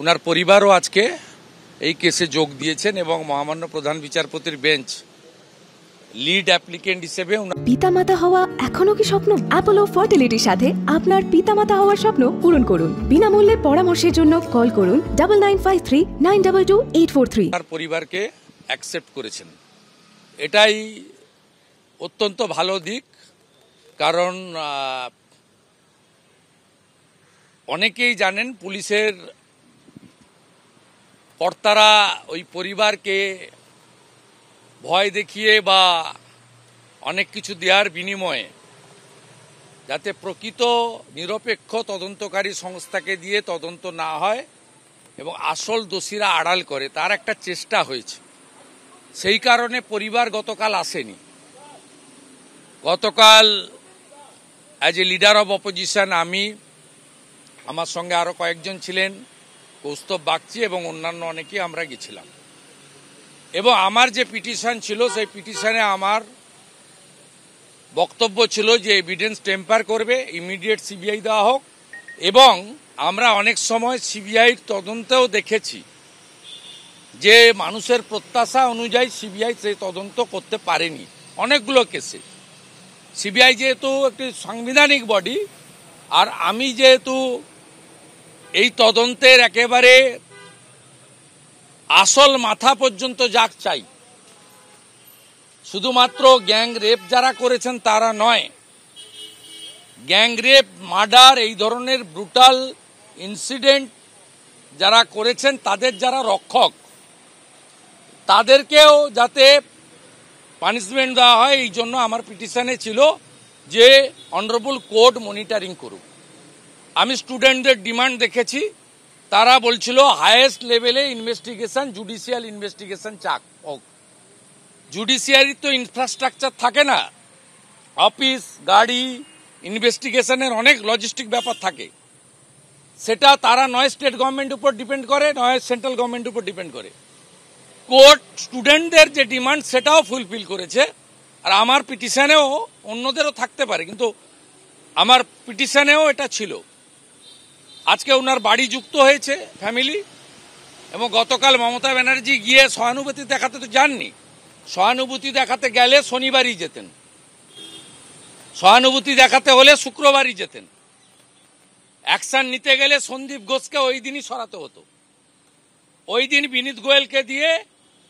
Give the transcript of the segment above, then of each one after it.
ওনার পরিবারও আজকে এই কেসে যোগ দিয়েছেন এবং মহামান্য প্রধান বিচারপতির বেঞ্চ লিড অ্যাপ্লিকেন্ট হিসেবে পিতামাতা হওয়া কি স্বপ্ন সাথে আপনার পিতামাতা হওয়ার স্বপ্ন পূরণ করুন বিনামূল্যে পরামর্শের জন্য কল করুন nine five three nine double two eight four three তার পরিবারকে অ্যাকসেপ্ট করেছেন এটাই অত্যন্ত ভালো দিক কারণ অনেকেই জানেন পুলিশের কর্তারা ওই পরিবারকে ভয় দেখিয়ে বা অনেক কিছু দেওয়ার বিনিময়ে যাতে প্রকৃত নিরপেক্ষ তদন্তকারী সংস্থাকে দিয়ে তদন্ত না হয় এবং আসল দোষীরা আড়াল করে তার একটা চেষ্টা হয়েছে সেই কারণে পরিবার গতকাল আসেনি গতকাল as a leader of opposition আমি আমার সঙ্গে আরও কয়েকজন ছিলেন কৌস্তব বাগচি এবং অন্যান্য অনেকেই আমরা গেছিলাম এবং আমার যে পিটিশন ছিল সেই পিটিশনে আমার বক্তব্য ছিল যে এভিডেন্স টেম্পার করবে ইমিডিয়েট সিবিআই দেওয়া হোক এবং আমরা অনেক সময় সিবিআইর তদন্তেও দেখেছি যে মানুষের প্রত্যাশা অনুযায়ী সিবিআই সেই তদন্ত করতে পারেনি অনেকগুলো কেসে সিবিআই যেহেতু একটি সাংবিধানিক বডি আর আমি যেহেতু এই তদন্তের একেবারে আসল মাথা পর্যন্ত যাক চাই শুধুমাত্র গ্যাং রেপ যারা করেছেন তারা নয় গ্যাং রেপ মার্ডার এই ধরনের ব্রুটাল ইনসিডেন্ট যারা করেছেন তাদের যারা রক্ষক তাদেরকেও যাতে পানিশমেন্ট দেওয়া হয় এই জন্য আমার পিটিশনে ছিল যে অনারেবল কোর্ট মনিটরিং করুক আমি স্টুডেন্টদের ডিমান্ড দেখেছি তারা বলছিল হায়েস্ট লেভেলে ইনভেস্টিগেশন জুডিশিয়াল ইনভেস্টিগেশন চাক হোক জুডিশিয়ারি তো ইনফ্রাস্ট্রাকচার থাকে না অফিস গাড়ি ইনভেস্টিগেশনের অনেক লজিস্টিক ব্যাপার থাকে সেটা তারা নয় স্টেট গভর্নমেন্ট উপর ডিপেন্ড করে নয় সেন্ট্রাল গভর্নমেন্ট উপর ডিপেন্ড করে কোর্ট স্টুডেন্টদের যে ডিমান্ড সেটাও ফুলফিল করেছে আর আমার পিটিশানেও অন্যদেরও থাকতে পারে কিন্তু আমার পিটিশানেও এটা ছিল আজকে ওনার বাড়ি যুক্ত হয়েছে ফ্যামিলি এবং গতকাল মমতা ব্যানার্জি গিয়ে সহানুভূতি দেখাতে তো যাননি সহানুভূতি দেখাতে গেলে শনিবারই যেতেন সহানুভূতি দেখাতে হলে শুক্রবারই যেতেন অ্যাকশান নিতে গেলে সন্দীপ ঘোষকে ওই দিনই সরাতে হতো ওই দিন বিনীত গোয়েলকে দিয়ে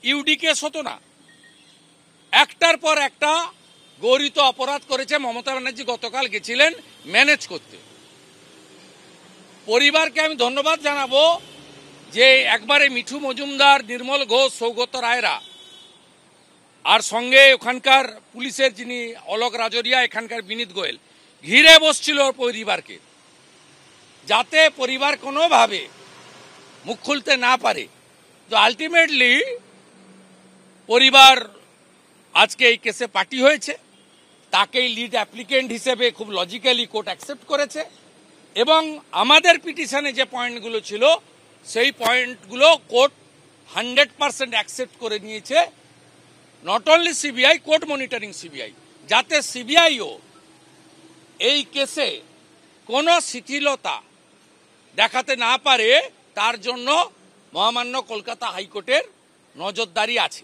ইউডি কেস হতো না একটার পর একটা গৌরিত অপরাধ করেছে মমতা ব্যানার্জি গতকাল গেছিলেন ম্যানেজ করতে পরিবারকে আমি ধন্যবাদ জানাবো যে একবারে মিঠু মজুমদার নির্মল ঘোষ সৌগত রায়রা আর সঙ্গে ওখানকার পুলিশের যিনি অলক রাজরিয়া এখানকার বিনীত গোয়েল ঘিরে বসছিল ওর পরিবারকে যাতে পরিবার কোনোভাবে মুখ খুলতে না পারে তো আলটিমেটলি পরিবার আজকে এই কেসে পার্টি হয়েছে তাকেই লিড অ্যাপ্লিকেন্ট হিসেবে খুব লজিক্যালি কোর্ট অ্যাকসেপ্ট করেছে এবং আমাদের পিটিশনে যে পয়েন্টগুলো ছিল সেই পয়েন্টগুলো কোর্ট হান্ড্রেড পার্সেন্ট অ্যাকসেপ্ট করে নিয়েছে not only CBI court monitoring CBI যাতে সিবিআইও এই কেসে কোনো শিথিলতা দেখাতে না পারে তার জন্য মহামান্য কলকাতা হাইকোর্টের নজরদারি আছে